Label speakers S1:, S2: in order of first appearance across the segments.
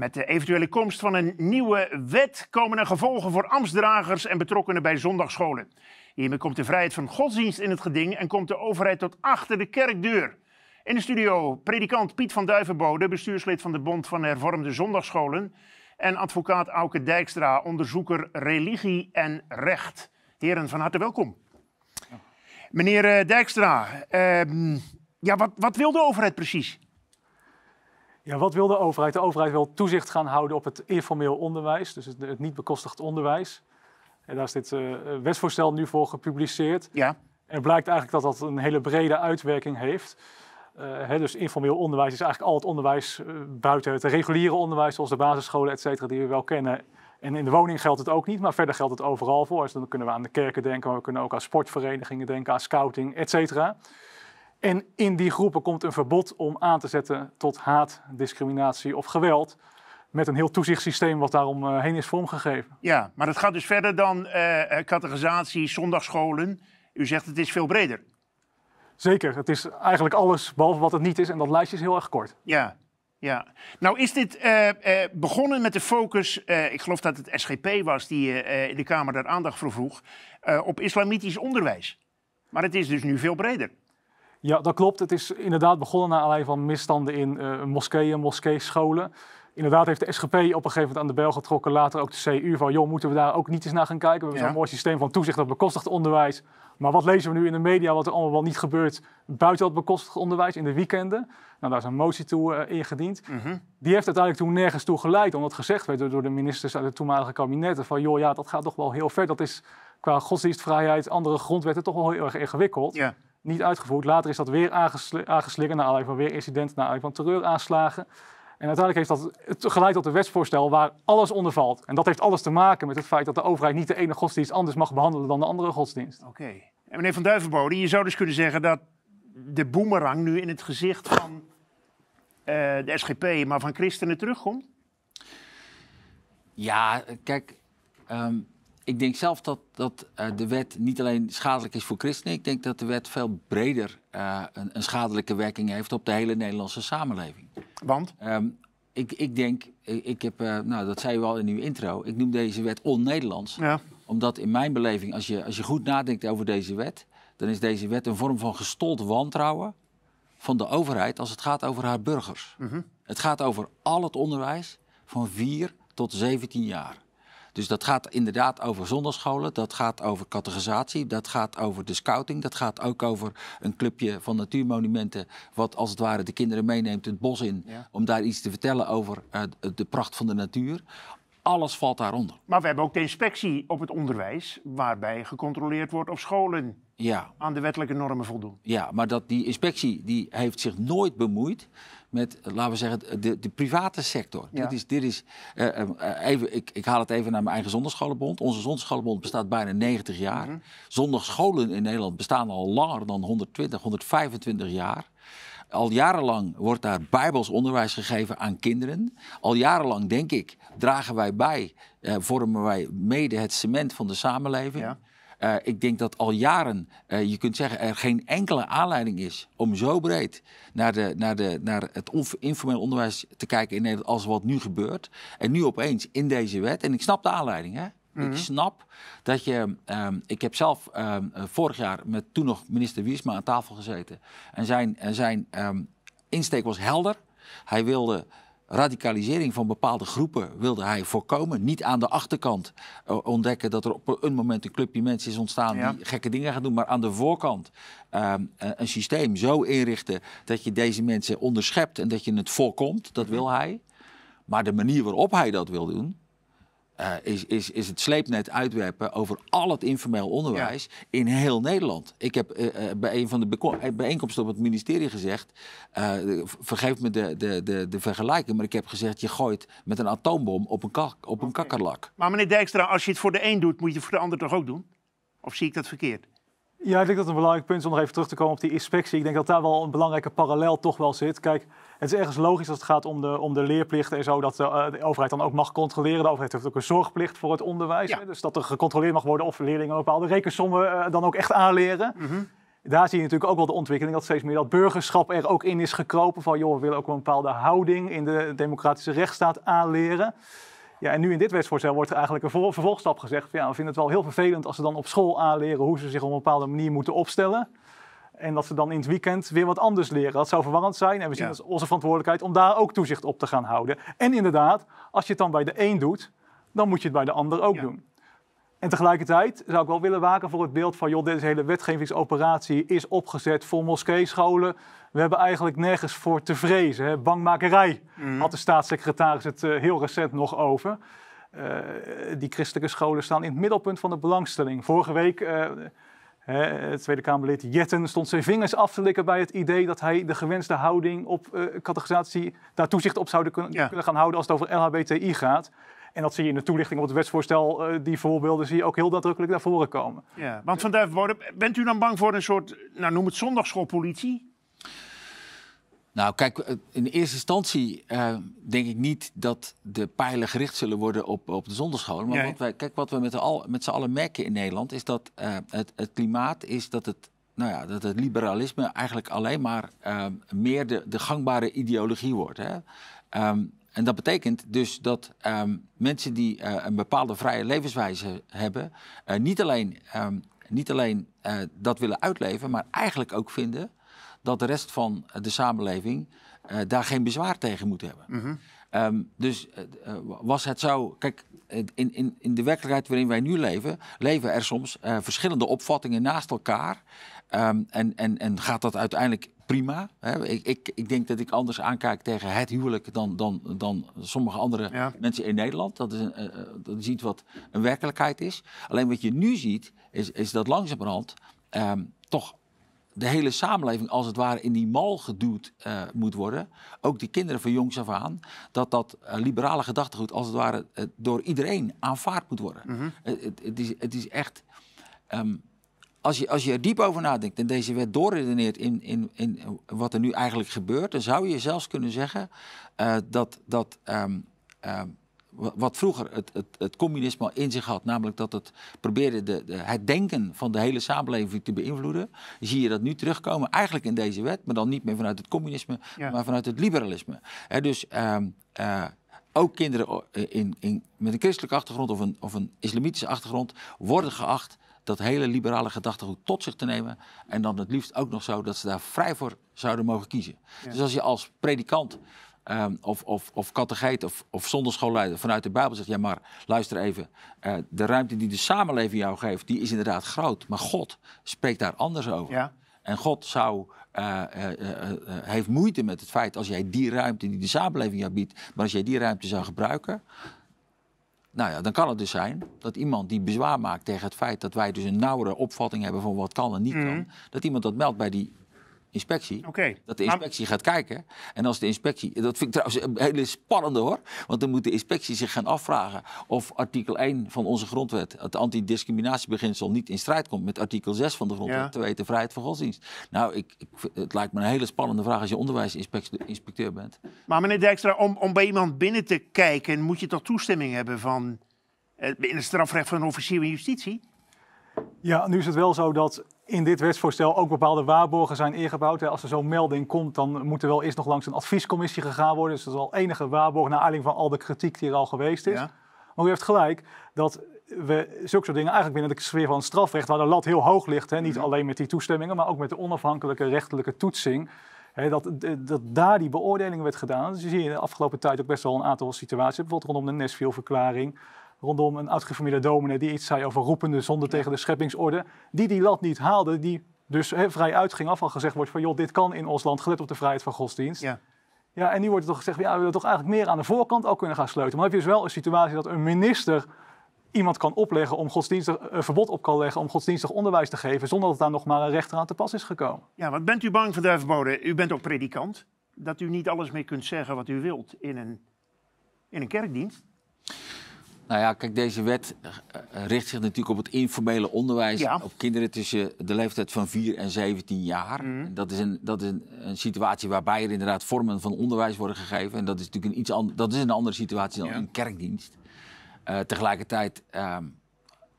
S1: Met de eventuele komst van een nieuwe wet komen er gevolgen voor ambtsdragers en betrokkenen bij zondagsscholen. Hiermee komt de vrijheid van godsdienst in het geding en komt de overheid tot achter de kerkdeur. In de studio predikant Piet van Duivenbode, bestuurslid van de Bond van Hervormde Zondagscholen. En advocaat Auke Dijkstra, onderzoeker religie en recht. Heren, van harte welkom. Meneer eh, Dijkstra, ehm, ja, wat, wat wil de overheid precies? Ja, wat wil de overheid? De overheid wil
S2: toezicht gaan houden op het informeel onderwijs, dus het, niet bekostigd onderwijs. En daar is dit uh, wetsvoorstel nu voor gepubliceerd. Ja. En blijkt eigenlijk dat dat een hele brede uitwerking heeft. Eh, hè, dus informeel onderwijs is eigenlijk al het onderwijs eh, buiten het reguliere onderwijs, zoals de basisscholen, et cetera, die we wel kennen. En in de woning geldt het ook niet, maar verder geldt het overal voor. Dus dan kunnen we aan de kerken denken, maar we kunnen ook aan sportverenigingen denken, aan scouting, et cetera. En in die groepen komt een verbod om aan te zetten tot haat, discriminatie of geweld. Met een heel toezichtssysteem wat daarom eh, heen is vormgegeven.
S1: Ja, maar het gaat dus verder dan uh, categorisatie, zondagscholen. U zegt het is veel breder. Zeker, het is eigenlijk alles behalve wat het niet is. En dat lijstje is heel erg kort. Ja, ja. Nou is dit begonnen met de focus, ik geloof dat het SGP was die in de Kamer daar aandacht voor vroeg, op islamitisch onderwijs. Maar het is dus nu veel breder. Ja, dat
S2: klopt. Het is inderdaad begonnen naar aanleiding van misstanden in eh, moskeeën, moskeescholen. Inderdaad heeft de SGP op een gegeven moment aan de bel getrokken, later ook de CU, van joh, moeten we daar ook niet eens naar gaan kijken? We hebben zo'n mooi systeem van toezicht op bekostigd onderwijs. Maar wat lezen we nu in de media, wat er allemaal wel niet gebeurt buiten dat bekostigd onderwijs, in de weekenden? Nou, daar is een motie toe eh, ingediend. Mhm. Die heeft uiteindelijk toen nergens toe geleid, omdat gezegd werd door de ministers uit de toenmalige kabinetten van joh, ja, dat gaat toch wel heel ver. Dat is qua godsdienstvrijheid, andere grondwetten toch wel heel erg ingewikkeld. Ja niet uitgevoerd. Later is dat weer aangeslingerd naar aanleiding van weer incidenten, naar aanleiding van terreuraanslagen. En uiteindelijk heeft dat geleid tot een wetsvoorstel waar alles onder valt. En dat heeft alles te maken met het feit dat de overheid niet de ene godsdienst anders
S1: mag behandelen dan de andere godsdienst. Oké. En meneer Van Duivenbode, je zou dus kunnen zeggen dat de boemerang nu in het gezicht van eh, de SGP, maar van christenen terugkomt? Ja, kijk, ehm, ik denk zelf dat,
S3: dat eh, de wet niet alleen schadelijk is voor christenen. Ik denk dat de wet veel breder eh, een, een, schadelijke werking heeft op de hele Nederlandse samenleving. Want? Ehm, ik, ik denk, eh, ik, heb, nou dat zei u al in uw intro, ik noem deze wet on-Nederlands. Ja. Omdat in mijn beleving, als je, als je goed nadenkt over deze wet, dan is deze wet een vorm van gestold wantrouwen van de overheid als het gaat over haar burgers. Mhm. Het gaat over al het onderwijs van 4 tot 17 jaar. Dus dat gaat inderdaad over zonderscholen, dat gaat over categorisatie, dat gaat over de scouting, dat gaat ook over een clubje van natuurmonumenten, wat als het ware de kinderen meeneemt het bos in, om daar iets te vertellen over eh, de pracht van de natuur. Alles valt daaronder.
S1: Maar we hebben ook de inspectie op het onderwijs, waarbij gecontroleerd wordt of scholen ja. aan de wettelijke normen voldoen.
S3: Ja, maar dat, die inspectie die heeft zich nooit bemoeid met, eh, laten we zeggen, de, de private sector. Dit is, dit is eh, eh, even, ik, ik, haal het even naar mijn eigen zondagscholenbond. Onze zondagscholenbond bestaat bijna 90 jaar. Mm -hmm. in Nederland bestaan al langer dan 120, 125 jaar. Al jarenlang wordt daar bijbels onderwijs gegeven aan kinderen. Al jarenlang, denk ik, dragen wij bij, eh, vormen wij mede het cement van de samenleving. Ja. Eh, ik denk dat al jaren, eh, je kunt zeggen, er geen enkele aanleiding is om zo breed naar, de, naar, de, naar het informeel onderwijs te kijken in Nederland als wat nu gebeurt. En nu opeens in deze wet, en ik snap de aanleiding, hè? Ik mhm. snap dat je. Ehm, ik heb zelf ehm, eh, vorig jaar met toen nog minister Wiersma aan tafel gezeten. En zijn, zijn ehm, insteek was helder. Hij wilde radicalisering van bepaalde groepen wilde hij voorkomen. Niet aan de achterkant eh, ontdekken dat er op een moment een clubje mensen is ontstaan die gekke dingen gaan doen, maar aan de voorkant ehm, eh, een systeem zo inrichten dat je deze mensen onderschept en dat je het voorkomt. Dat wil hij. Maar de manier waarop hij dat wil doen, eh, is, is, is het sleepnet uitwerpen over al het informeel onderwijs in heel Nederland. Ik heb eh, eh, bij een van de bijeenkomsten op het ministerie gezegd, vergeef me de, de, de, de, vergelijking, maar ik heb gezegd, je gooit met een atoombom op een, kak, op een kakkerlak.
S1: Maar meneer Dijkstra, als je het voor de een doet, moet je het voor de ander toch ook doen? Of zie ik dat verkeerd? Ja, ik denk dat een belangrijk punt is om nog even terug te komen op die inspectie. Ik denk dat daar wel
S2: een belangrijke parallel toch wel zit. Kijk, het is ergens logisch als het gaat om de, om de leerplichten en zo, dat eh, de, overheid dan ook mag controleren. De overheid heeft ook een zorgplicht voor het onderwijs. Dus dat er gecontroleerd mag worden of leerlingen bepaalde rekensommen eh, dan ook echt aanleren. Mhm. Daar zie je natuurlijk ook wel de ontwikkeling dat steeds meer dat burgerschap er ook in is gekropen. Van joh, we willen ook een bepaalde houding in de democratische rechtsstaat aanleren. Ja, en nu in dit wetsvoorstel wordt er eigenlijk een vervolgstap gezegd. ja, we vinden het wel heel vervelend als ze dan op school aanleren hoe ze zich op een bepaalde manier moeten opstellen. En dat ze dan in het weekend weer wat anders leren. Dat zou verwarrend zijn. En we zien het onze verantwoordelijkheid om daar ook toezicht op te gaan houden. En inderdaad, als je het dan bij de een doet, dan moet je het bij de ander ook doen. En tegelijkertijd zou ik wel willen waken voor het beeld van... joh, deze hele wetgevingsoperatie is opgezet voor moskeescholen. We hebben eigenlijk nergens voor te vrezen. Hè? Bangmakerij mhm. had de staatssecretaris het eh, heel recent nog over. Eh, die christelijke scholen staan in het middelpunt van de belangstelling. Vorige week... Uh, het Tweede Kamerlid Jetten stond zijn vingers af te likken bij het idee dat hij de gewenste houding op uh, categorisatie, daar toezicht op zou kunnen gaan houden als het over LHBTI gaat. En dat zie je in de toelichting op het wetsvoorstel. Eh, die voorbeelden zie je ook heel nadrukkelijk naar voren komen.
S1: Ja, want Van bent u dan bang voor een soort, nou noem het zondagschoolpolitie?
S3: Nou, kijk, eh, in eerste instantie eh, denk ik niet dat de pijlen gericht zullen worden op, op de zonderscholen. Maar wat wij, kijk, wat we met, al, met z'n allen merken in Nederland is dat het, het klimaat is dat het, nou ja, dat het liberalisme eigenlijk alleen maar meer de, de gangbare ideologie wordt. Hè? Ehm, en dat betekent dus dat ehm, mensen die eh, een bepaalde vrije levenswijze hebben, eh, niet alleen, ehm, niet alleen eh, dat willen uitleven, maar eigenlijk ook vinden dat de rest van de samenleving daar geen bezwaar tegen moet hebben. Mhm. Ehm, dus was het zo. Kijk, in, in, in de werkelijkheid waarin wij nu leven, leven er soms verschillende opvattingen naast elkaar. en, en, en gaat dat uiteindelijk prima. Hè. Ik, ik, ik denk dat ik anders aankijk tegen het huwelijk dan, dan, dan sommige andere mensen in Nederland. Dat is, eh, eh, dat is iets wat een werkelijkheid is. Alleen wat je nu ziet, is, is dat langzamerhand ehm, toch de hele samenleving als het ware in die mal geduwd eh, moet worden. Ook die kinderen van jongs af aan. Dat dat liberale gedachtegoed als het ware door iedereen aanvaard moet worden. Mhm. het, het, is, het is echt. Ehm, als je, als je er diep over nadenkt en deze wet doorredeneert in, in, in wat er nu eigenlijk gebeurt, dan zou je zelfs kunnen zeggen eh, dat, dat ehm, ehm, wat vroeger het, het, het, communisme in zich had, namelijk dat het probeerde de, de, het denken van de hele samenleving te beïnvloeden, zie je dat nu terugkomen, eigenlijk in deze wet, maar dan niet meer vanuit het communisme, maar vanuit het liberalisme. dus ehm, eh, ook kinderen in, in, met een christelijke achtergrond of een, of een islamitische achtergrond worden geacht dat hele liberale gedachtegoed tot zich te nemen. En dan het liefst ook nog zo dat ze daar vrij voor zouden mogen kiezen. Dus als je als predikant ehm, of, of, of kattegeit of, of vanuit de Bijbel zegt... ja, maar luister even, eh, de ruimte die de samenleving jou geeft... die is inderdaad groot, maar God spreekt daar anders over. Ja. En God zou, eh, eh, heeft moeite met het feit als jij die ruimte die de samenleving jou biedt, maar als jij die ruimte zou gebruiken, nou ja, dan kan het dus zijn dat iemand die bezwaar maakt tegen het feit dat wij dus een nauwere opvatting hebben van wat kan en niet kan, mhm. dat iemand dat meldt bij die inspectie. Dat de inspectie gaat kijken. En als de inspectie. Dat vind ik trouwens een eh, hele spannende hoor. Want dan moet de inspectie zich gaan afvragen. of artikel 1 van onze grondwet. het antidiscriminatiebeginsel niet in strijd komt met artikel 6 van de grondwet. Ja. te weten vrijheid van godsdienst. Nou, ik, het lijkt me een hele spannende vraag als je onderwijsinspecteur bent.
S1: Maar meneer Dijkstra, om, om bij iemand binnen te kijken. moet je toch toestemming hebben van. Eh, in het strafrecht van een officier van justitie?
S2: Ja, nu is het wel zo dat in dit wetsvoorstel ook bepaalde waarborgen zijn ingebouwd. Als er zo'n melding komt, dan moet er wel eerst nog langs een adviescommissie gegaan worden. Dus dat is al enige waarborg naar aanleiding van al de kritiek die er al geweest is. Maar u heeft gelijk dat we zulke soort dingen eigenlijk binnen de sfeer van het strafrecht, waar de lat heel hoog ligt, hè, niet mhm. alleen met die toestemmingen, maar ook met de onafhankelijke rechtelijke toetsing. dat, dat daar die beoordeling werd gedaan. Dus je ziet in de afgelopen tijd ook best wel een aantal situaties, bijvoorbeeld rondom de nesfield verklaring rondom een uitgeformeerde dominee die iets zei over roepende zonde tegen de scheppingsorde, die die lat niet haalde, die dus vrij uitging, af al gezegd wordt van joh, dit kan in ons land, gelet op de vrijheid van godsdienst. Ja. Ja, en nu wordt er toch gezegd, ja, we willen toch eigenlijk meer aan de voorkant ook kunnen gaan sleutelen. Maar dan heb je dus wel een situatie dat een minister iemand kan opleggen om godsdienstig een eh, verbod op kan
S1: leggen om godsdienstig onderwijs te geven, zonder dat daar nog maar een rechter aan te pas is gekomen. Ja, wat bent u bang van verboden? U bent ook predikant, dat u niet alles meer kunt zeggen wat u wilt in een, in een kerkdienst.
S3: Nou ja, kijk, deze wet eh, eh, richt zich natuurlijk op het informele onderwijs. Op kinderen tussen de leeftijd van 4 en 17 jaar. Mhm. Dat is, een, dat is een, situatie waarbij er inderdaad vormen van onderwijs worden gegeven. En dat is natuurlijk een, iets anders dat is een andere situatie dan een kerkdienst. Eh, tegelijkertijd, ehm,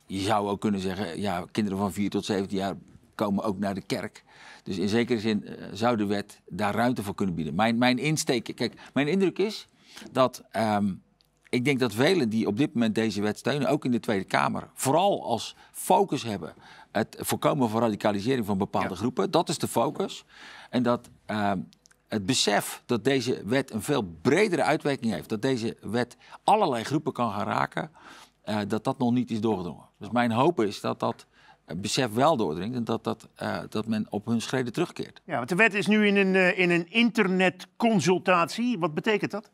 S3: je zou ook kunnen zeggen, ja, kinderen van 4 tot 17 jaar komen ook naar de kerk. Dus in zekere zin zou de wet daar ruimte voor kunnen bieden. Mijn, mijn insteek, kijk, mijn indruk is dat. Ehm, ik denk dat velen die op dit moment deze wet steunen, ook in de Tweede Kamer, vooral als focus hebben het voorkomen van radicalisering van bepaalde groepen. Dat is de focus. En dat ehm, het besef dat deze wet een veel bredere uitwerking heeft, dat deze wet allerlei groepen kan gaan raken, eh, dat dat nog niet is doordrongen. Dus mijn hoop is dat dat eh, besef wel doordringt en dat, dat, eh, dat men op hun schreden terugkeert.
S1: Ja, want de wet is nu in een, in een internetconsultatie. Wat betekent dat?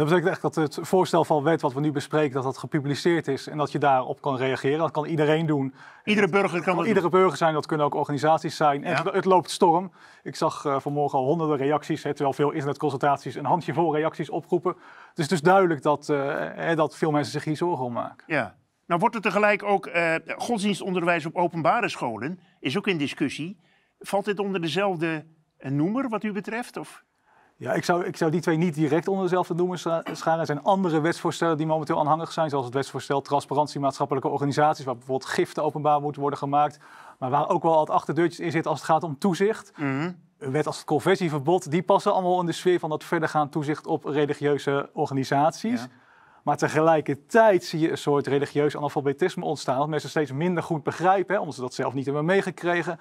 S2: dat betekent echt dat het voorstel van wet wat we nu bespreken, dat dat gepubliceerd is en dat je daarop kan reageren. Dat kan iedereen doen. Iedere burger kan dat Iedere burger zijn, dat kunnen ook organisaties zijn. En het, loopt storm. Ik zag eh, vanmorgen al honderden reacties, hè, terwijl veel internetconsultaties een handjevol reacties oproepen. Het is dus duidelijk dat, eh, hè, dat veel mensen zich hier zorgen om maken.
S1: Ja. Nou wordt er tegelijk ook eh, godsdienstonderwijs op openbare scholen, is ook in discussie. Valt dit onder dezelfde noemer wat u betreft? Of? Ja, ik zou, ik zou die twee niet direct onder dezelfde doelen scharen. Er zijn
S2: andere wetsvoorstellen die momenteel aanhangig zijn, zoals het wetsvoorstel transparantie maatschappelijke organisaties, waar bijvoorbeeld giften openbaar moeten worden gemaakt, maar waar ook wel wat achterdeurtjes in zit als het gaat om toezicht. Mhm. Een wet als het conversieverbod, die passen allemaal in de sfeer van dat verdergaand toezicht op religieuze organisaties. Maar tegelijkertijd zie je een soort religieus analfabetisme ontstaan. Dat mensen steeds minder goed begrijpen, omdat ze dat zelf niet hebben meegekregen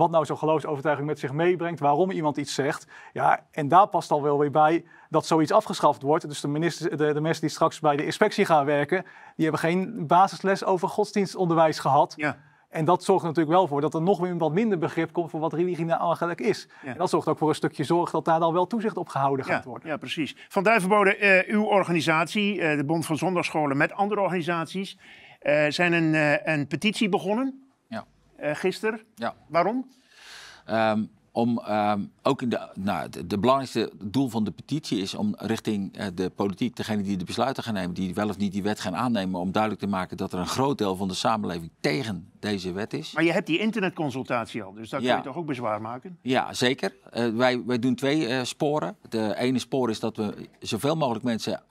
S2: wat nou zo'n geloofsovertuiging met zich meebrengt, waarom iemand iets zegt. Ja, en daar past al wel weer bij dat zoiets afgeschaft wordt. Dus de, minister, de, de, mensen die straks bij de inspectie gaan werken, die hebben geen basisles over godsdienstonderwijs gehad. Ja. En dat zorgt natuurlijk wel voor dat er nog weer wat minder begrip komt voor wat religie nou eigenlijk is. En dat zorgt
S1: ook voor een stukje zorg dat daar dan wel toezicht op gehouden gaat worden. Ja, precies. Van Duivenbode, uh, uw organisatie, eh, de Bond van Zondagscholen met andere organisaties, eh, zijn een, een petitie begonnen eh, gisteren.
S3: Ja. Waarom? Ehm, om ehm, ook in de. Nou, het belangrijkste doel van de petitie is om richting eh, de politiek, degene die de besluiten gaan nemen, die wel of niet die wet gaan aannemen, om duidelijk te maken dat er een groot deel van de samenleving tegen deze wet is. Maar
S1: je hebt die internetconsultatie al, dus daar kun je toch ook bezwaar maken?
S3: Ja, zeker. Eh, wij, wij doen twee sporen. De ene spoor is dat we zoveel mogelijk mensen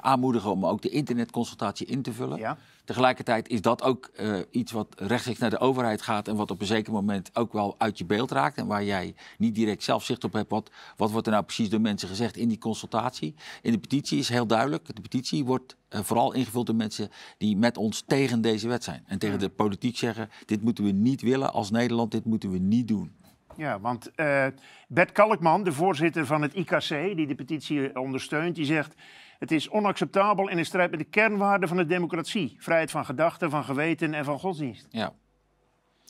S3: aanmoedigen om ook de internetconsultatie in te vullen. Ja. Tegelijkertijd is dat ook eh, iets wat rechtstreeks naar de overheid gaat en wat op een zeker moment ook wel uit je beeld raakt en waar jij niet direct zelf zicht op hebt. Wat, wat wordt er nou precies door mensen gezegd in die consultatie? In de petitie is heel duidelijk, de petitie wordt eh, vooral ingevuld door mensen die met ons tegen deze wet zijn. En tegen de politiek zeggen, dit moeten we niet willen als Nederland, dit moeten we niet doen.
S1: Ja, want eh, Bert Kalkman, de voorzitter van het IKC, die de petitie ondersteunt, die zegt... Het is onacceptabel en in strijd met de kernwaarden van de democratie. Vrijheid van gedachten, van geweten en van godsdienst.
S3: Ja.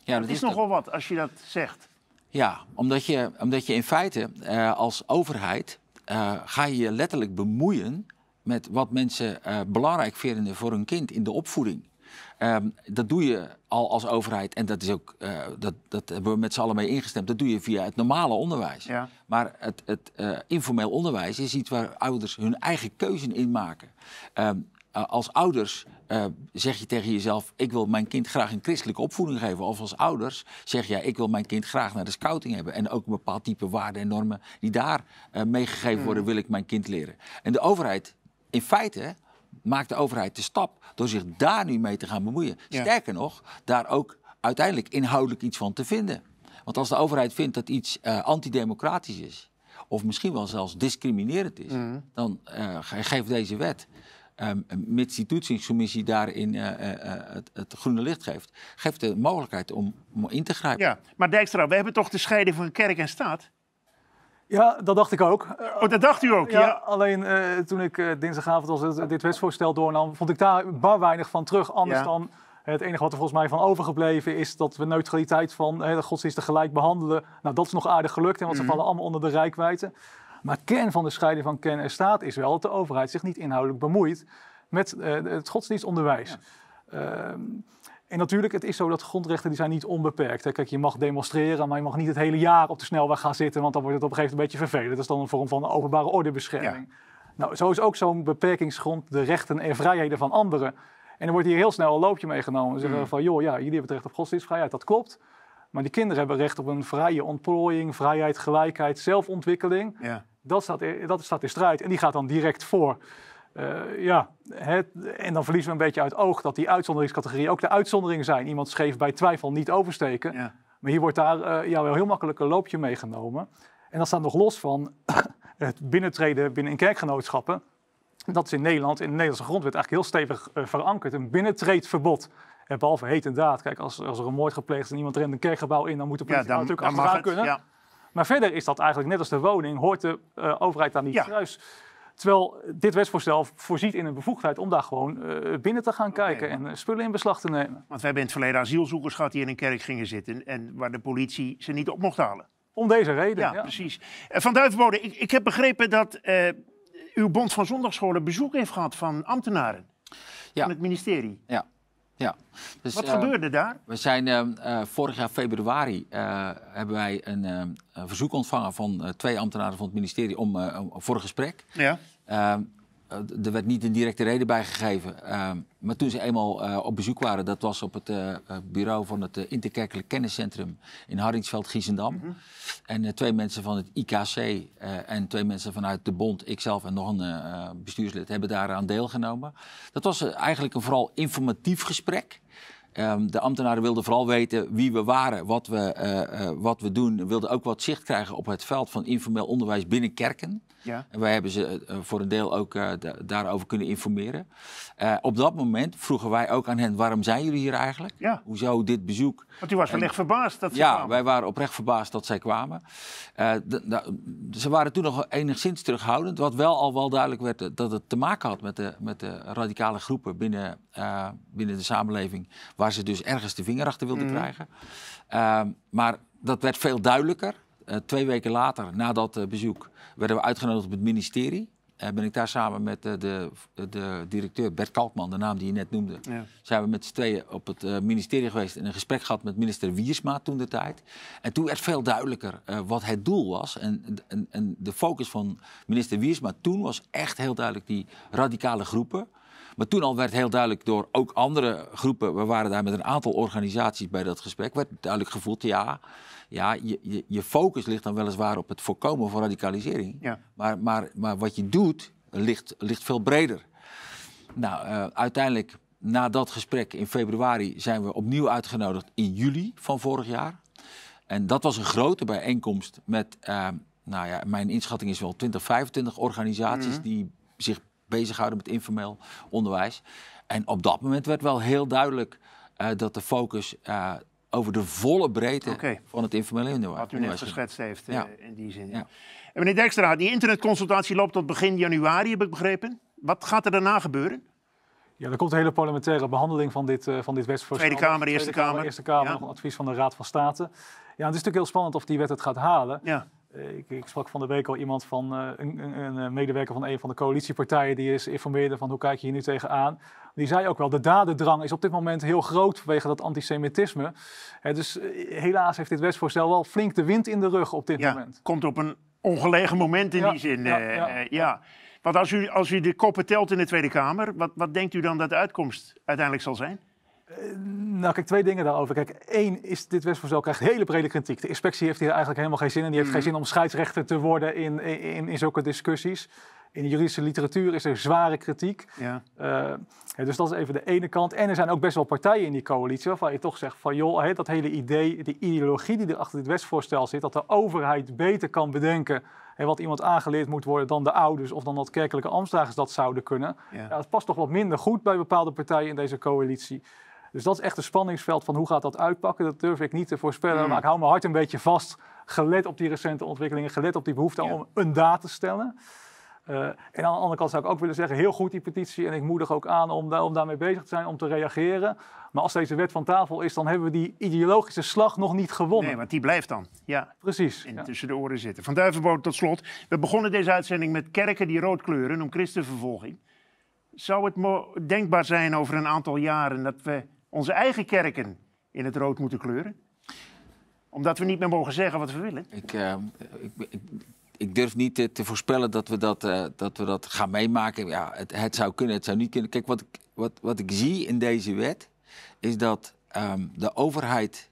S3: Ja, dat, is, nogal
S1: wat als je dat zegt.
S3: Ja, omdat je, omdat je in feite eh, als overheid eh, ga je je letterlijk bemoeien met wat mensen eh, belangrijk vinden voor hun kind in de opvoeding. Ehm, dat doe je al als overheid, en dat, is ook, eh, dat, dat hebben we met z'n allen mee ingestemd, dat doe je via het normale onderwijs. Maar het, het eh, informeel onderwijs is iets waar ouders hun eigen keuze in maken. Ehm, eh, als ouders zeg je tegen jezelf: Ik wil mijn kind graag een christelijke opvoeding geven. Of als ouders zeg jij: Ik wil mijn kind graag naar de scouting hebben. En ook een bepaald type waarden en normen die daar meegegeven mm. worden, wil ik mijn kind leren. En de overheid, in feite, maakt de overheid de stap door zich daar nu mee te gaan bemoeien. Sterker nog, daar ook uiteindelijk inhoudelijk iets van te vinden. Want als de overheid vindt dat iets eh, antidemocratisch is, of misschien wel zelfs discriminerend is, mm. dan eh, geeft deze wet, um, mits die toetsingscommissie daarin eh, het, het, groene licht geeft,
S1: geeft de mogelijkheid om, om in te grijpen. Ja, maar Dijkstra, we hebben toch de scheiding van kerk en staat? Ja, dat dacht ik ook. Oh, dat dacht u ook, ja.
S2: Alleen eh, toen ik eh, dinsdagavond als eh, dit wetsvoorstel doornam, vond ik daar bar weinig van terug. Anders dan het enige wat er volgens mij van overgebleven is dat we neutraliteit van uh, de godsdiensten gelijk behandelen. Nou, dat is nog aardig gelukt, en want ze mhm. vallen allemaal onder de rijkwijde. Maar kern van de scheiding van kern en staat is wel dat de overheid zich niet inhoudelijk bemoeit met het godsdienstonderwijs. Ja. Ehm, en natuurlijk, het is zo dat grondrechten die zijn niet onbeperkt. Kijk, je mag demonstreren, maar je mag niet het hele jaar op de snelweg gaan zitten, want dan wordt het op een gegeven moment een beetje vervelend. Dat is dan een vorm van openbare ordebescherming. Nou, zo is ook zo'n beperkingsgrond de rechten en vrijheden van anderen. En dan wordt hier heel snel een loopje meegenomen. Ze zeggen mm. van, joh, ja, jullie hebben het recht op godsdienstvrijheid, dat klopt. Maar die kinderen hebben recht op een vrije ontplooiing, vrijheid, gelijkheid, zelfontwikkeling. Dat, staat, dat staat in strijd en die gaat dan direct voor. Eh, ja, het, en dan verliezen we een beetje uit oog dat die uitzonderingscategorieën ook de uitzondering zijn. Iemand scheef bij twijfel niet oversteken. Maar hier wordt daar uh, wel heel makkelijk een loopje meegenomen. En dat staat nog los van het binnentreden binnen in kerkgenootschappen. Dat is in Nederland, in de Nederlandse grondwet, eigenlijk heel stevig eh, verankerd. Een binnentreedverbod. En behalve heet en daad. Kijk, als, als er een moord gepleegd is en iemand rent een kerkgebouw in, dan moet de politie ja, natuurlijk achteraan kunnen. Maar verder is dat eigenlijk net als de woning, hoort de overheid daar niet thuis. Terwijl dit wetsvoorstel
S1: voorziet in een bevoegdheid om daar gewoon eh, binnen te gaan kijken en eh, spullen in beslag te nemen. Want we hebben in het verleden asielzoekers gehad die in een kerk gingen zitten en waar de politie ze niet op mocht halen. Om deze reden. Ja, precies. Eh, van Duivenbode, ik, ik heb begrepen dat uw Bond van Zondagscholen bezoek heeft gehad van ambtenaren. Van het ministerie. Ja. Ja.
S3: Dus, Wat eh, gebeurde daar? We zijn ehm, eh, vorig jaar februari eh, hebben wij een, ehm, een, verzoek ontvangen van twee ambtenaren van het ministerie om, voor een gesprek. Ja. Ehm, eh, er werd niet een directe reden bij gegeven. Ehm, maar toen ze eenmaal eh, op bezoek waren, dat was op het eh, bureau van het Interkerkelijk Kenniscentrum in hardingsveld Giesendam. Mhm. En twee mensen van het IKC en twee mensen vanuit de Bond, ikzelf en nog een bestuurslid, hebben daaraan deelgenomen. Dat was eigenlijk een vooral informatief gesprek. Ehm, de ambtenaren wilden vooral weten wie we waren, wat we, wat we doen. Wilden ook wat zicht krijgen op het veld van informeel onderwijs binnen kerken. Ja. En wij hebben ze eh, voor een deel ook eh, daarover kunnen informeren. Eh, op dat moment vroegen wij ook aan hen, waarom zijn jullie hier eigenlijk? Ja. Hoezo dit bezoek? Want u was wellicht echt verbaasd dat ze ja, kwamen. Ja, wij waren oprecht verbaasd dat zij kwamen. ze waren toen nog enigszins terughoudend. Wat wel al wel duidelijk werd, dat het te maken had met de, met de radicale groepen binnen, binnen de samenleving. Waar ze dus ergens de vinger achter wilden mhm. krijgen. Ehm, maar dat werd veel duidelijker. Eh, twee weken later, na dat eh, bezoek, werden we uitgenodigd op het ministerie eh, ben ik daar samen met de, de, directeur Bert Kalkman, de naam die je net noemde, ja. zijn we met z'n tweeën op het ministerie geweest en een gesprek gehad met minister Wiersma toen de tijd. En toen werd veel duidelijker wat het doel was. En, en, en de focus van minister Wiersma toen was echt heel duidelijk die radicale groepen. Maar toen al werd heel duidelijk door ook andere groepen, we waren daar met een aantal organisaties bij dat gesprek, werd duidelijk gevoeld, ja, ja je, je, je focus ligt dan weliswaar op het voorkomen van radicalisering. Maar, maar, maar wat je doet ligt, ligt veel breder. Nou, eh, uiteindelijk na dat gesprek in februari zijn we opnieuw uitgenodigd in juli van vorig jaar. En dat was een grote bijeenkomst met, eh, nou ja, mijn inschatting is wel 20, 25 organisaties mhm. die zich bezighouden met informeel onderwijs. En op dat moment werd wel heel duidelijk eh, dat de focus eh, over de volle breedte van het informele onderwijs. Wat u net geschetst heeft eh, in
S1: die zin. Ja. En meneer Dijkstra, die internetconsultatie loopt tot begin januari, heb ik begrepen. Wat gaat er daarna gebeuren? Ja, er komt een hele parlementaire behandeling van dit, van dit wetsvoorstel. Tweede Kamer, Eerste Kamer. Eerste
S2: Kamer, advies van de Raad van State. Ja, het is natuurlijk heel spannend of die wet het gaat halen. Ja. Eh, ik, ik, sprak van de week al iemand van eh, een, een, eh, medewerker van een van de coalitiepartijen die is informeerde van hoe kijk je hier nu tegenaan. Die zei ook wel, de dadendrang is op dit moment heel groot vanwege dat antisemitisme. dus helaas heeft dit wetsvoorstel wel flink de wind in de rug op dit ja, moment.
S1: Komt op een ongelegen moment in die zin. ja, Want als u, als u de koppen telt in de Tweede Kamer, wat, wat denkt u dan dat de uitkomst uiteindelijk zal zijn?
S2: Eh, nou, kijk, twee dingen daarover. Kijk, één is dit Westvoorstel krijgt hele brede kritiek. De inspectie heeft hier eigenlijk helemaal geen zin in. Die heeft geen mhm. zin om scheidsrechter te worden in, in, in zulke discussies. In de juridische literatuur is er zware kritiek. Ja. Eh, dus dat is even de ene kant. En er zijn ook best wel partijen in die coalitie waarvan je toch zegt van joh, dat hele idee, die ideologie die er achter dit wetsvoorstel zit, dat de overheid beter kan bedenken wat iemand aangeleerd moet worden dan de ouders of dan dat kerkelijke ambtsdragers dat zouden kunnen. ja. dat past toch wat minder goed bij bepaalde partijen in deze coalitie. Dus dat is echt een spanningsveld van hoe gaat dat uitpakken. Dat durf ik niet te voorspellen, hmm. maar ik hou mijn hart een beetje vast. Gelet op die recente ontwikkelingen, gelet op die behoefte om een daad te stellen. Eh, en aan de andere kant zou ik ook willen zeggen, heel goed die petitie. En ik moedig ook aan om, om daarmee bezig te zijn, om te reageren. Maar als deze wet van tafel
S1: is, dan hebben we die ideologische slag nog niet gewonnen. Nee, want die blijft dan. Ja. Precies. In tussen de oren zitten. Van Duivenboot tot slot. We begonnen deze uitzending met kerken die rood kleuren om christenvervolging. Zou het denkbaar zijn over een aantal jaren dat we onze eigen kerken in het rood moeten kleuren? Omdat we niet meer mogen zeggen wat we willen? Ik, eh,
S3: ik, ik, durf niet te, voorspellen dat we dat, eh, dat we dat gaan meemaken. Ja, het, het, zou kunnen, het zou niet kunnen. Kijk, wat ik, wat, wat ik zie in deze wet is dat ehm, de overheid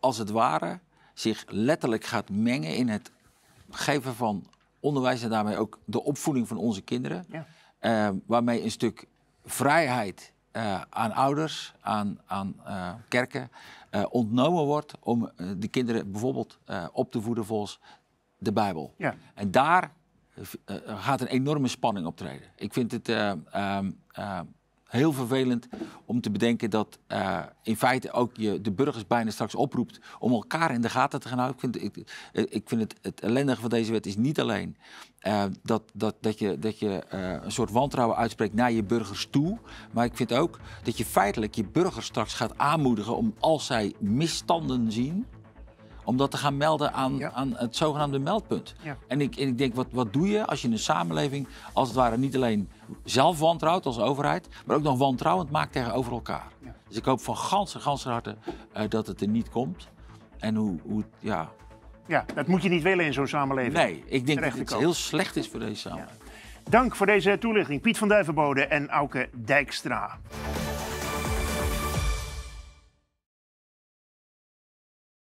S3: als het ware zich letterlijk gaat mengen in het geven van onderwijs en daarmee ook de opvoeding van onze kinderen. Ja. Ehm, waarmee een stuk vrijheid eh, aan ouders, aan, aan eh, kerken eh, ontnomen wordt om de kinderen bijvoorbeeld op te voeden volgens de Bijbel. Ja. En daar gaat een enorme spanning optreden. Ik vind het ehm, ehm, heel vervelend om te bedenken dat eh, in feite ook je de burgers bijna straks oproept om elkaar in de gaten te gaan houden. Ik vind, ik, ik vind het, het ellendige van deze wet is niet alleen eh, dat, dat, dat je, dat je eh, een soort wantrouwen uitspreekt naar je burgers toe. Maar ik vind ook dat je feitelijk je burgers straks gaat aanmoedigen om als zij misstanden zien, om dat te gaan melden aan, aan het zogenaamde meldpunt. En, ik, en ik denk, wat, wat doe je als je een samenleving als het ware niet alleen zelf wantrouwt als overheid, maar ook nog wantrouwend maakt tegenover elkaar. Dus ik hoop van ganse, ganse harte eh, dat het er niet komt. En hoe, hoe ja...
S1: Ja, dat moet je niet willen in zo'n samenleving. Nee, ik denk dat het heel slecht is voor deze samenleving. Dank voor deze toelichting, Piet van Duivenbode en Auke Dijkstra.